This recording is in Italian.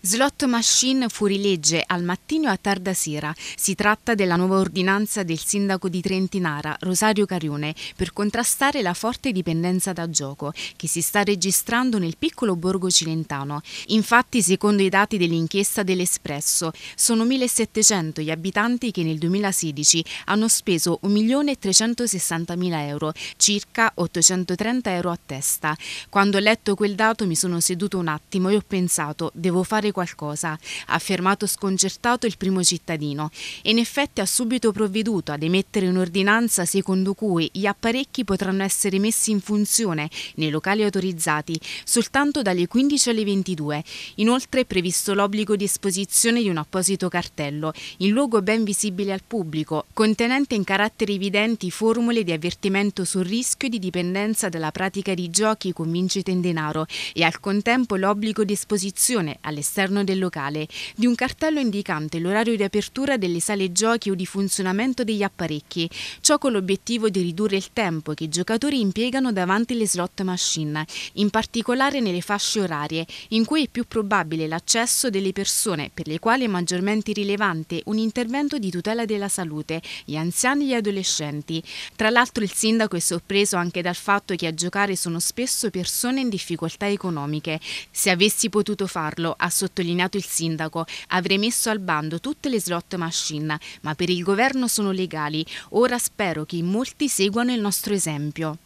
Slot machine fuorilegge al mattino e a tarda sera. Si tratta della nuova ordinanza del sindaco di Trentinara, Rosario Carione, per contrastare la forte dipendenza da gioco che si sta registrando nel piccolo borgo cilentano. Infatti, secondo i dati dell'inchiesta dell'Espresso, sono 1.700 gli abitanti che nel 2016 hanno speso 1.360.000 euro, circa 830 euro a testa. Quando ho letto quel dato mi sono seduto un attimo e ho pensato, devo fare fare qualcosa, ha affermato sconcertato il primo cittadino e in effetti ha subito provveduto ad emettere un'ordinanza secondo cui gli apparecchi potranno essere messi in funzione nei locali autorizzati soltanto dalle 15 alle 22. Inoltre è previsto l'obbligo di esposizione di un apposito cartello in luogo ben visibile al pubblico, contenente in caratteri evidenti formule di avvertimento sul rischio di dipendenza dalla pratica di giochi con vincite in denaro e al contempo l'obbligo di esposizione all'esterno all'esterno del locale, di un cartello indicante l'orario di apertura delle sale giochi o di funzionamento degli apparecchi, ciò con l'obiettivo di ridurre il tempo che i giocatori impiegano davanti alle slot machine, in particolare nelle fasce orarie, in cui è più probabile l'accesso delle persone per le quali è maggiormente rilevante un intervento di tutela della salute, gli anziani e gli adolescenti. Tra l'altro il sindaco è sorpreso anche dal fatto che a giocare sono spesso persone in difficoltà economiche. Se avessi potuto farlo, ha sostenuto sottolineato il sindaco, avrei messo al bando tutte le slot machine, ma per il governo sono legali. Ora spero che in molti seguano il nostro esempio.